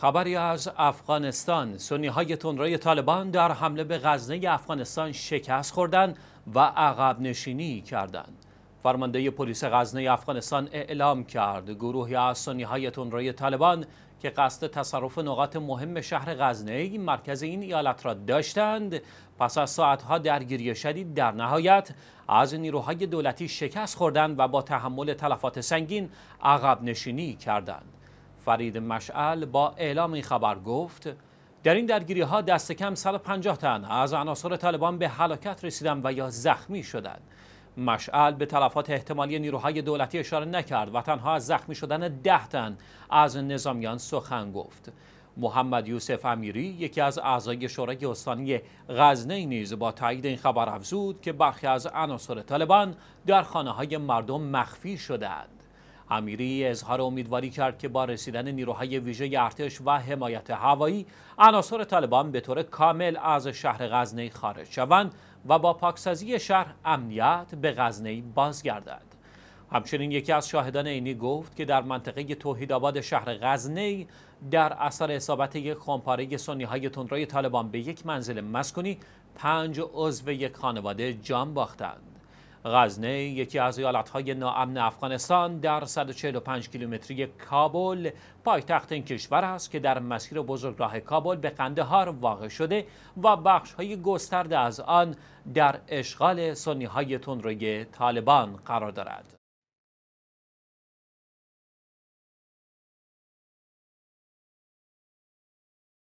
خبری از افغانستان سنی های تندروی طالبان در حمله به غزنه افغانستان شکست خوردند و عقب نشینی کردند فرمانده پلیس غزنه افغانستان اعلام کرد گروهی از سنی های تندروی طالبان که قصد تصرف نقاط مهم شهر غزنه مرکز این ایالت را داشتند پس از ساعتها درگیری شدید در نهایت از نیروهای دولتی شکست خوردند و با تحمل تلفات سنگین عقب نشینی کردند فرید مشعل با اعلام این خبر گفت در این درگیری ها دست کم 150 تن از عناصر طالبان به هلاکت رسیدند و یا زخمی شدند مشعل به تلفات احتمالی نیروهای دولتی اشاره نکرد و تنها از زخمی شدن ده تن از نظامیان سخن گفت محمد یوسف امیری یکی از اعضای شورای استانی غزنه نیز با تایید این خبر افزود که برخی از عناصر طالبان در خانه های مردم مخفی شدند امیری اظهار امیدواری کرد که با رسیدن نیروهای ویژه ارتش و حمایت هوایی عناصر طالبان به طور کامل از شهر غزنی خارج شوند و با پاکسازی شهر امنیت به غزنی بازگردد همچنین یکی از شاهدان عینی گفت که در منطقه توحید آباد شهر غزنی در اثر اصابت یک خمپاره سنی های تندروی طالبان به یک منزل مسکونی پنج عضو یک خانواده جان باختند غزنه یکی از ایالتهای ناامن افغانستان در 145 کیلومتری کابل پایتخت این کشور است که در مسیر بزرگراه کابل به قندهار واقع شده و بخش های گسترده از آن در اشغال سنی های تندروی طالبان قرار دارد